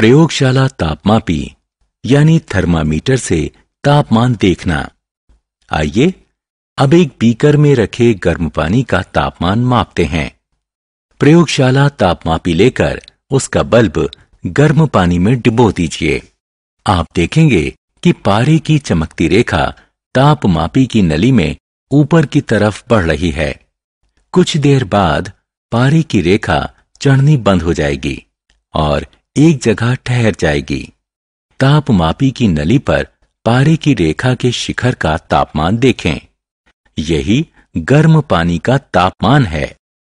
प्रयोगशाला तापमापी यानी थर्मामीटर से तापमान देखना आइए अब एक बीकर में रखे गर्म पानी का तापमान मापते हैं प्रयोगशाला तापमापी लेकर उसका बल्ब गर्म पानी में डिबो दीजिए आप देखेंगे कि पारे की चमकती रेखा तापमापी की नली में ऊपर की तरफ बढ़ रही है कुछ देर बाद पारे की रेखा चढ़नी बंद हो जाएगी और एक जगह ठहर जाएगी तापमापी की नली पर पारे की रेखा के शिखर का तापमान देखें यही गर्म पानी का तापमान है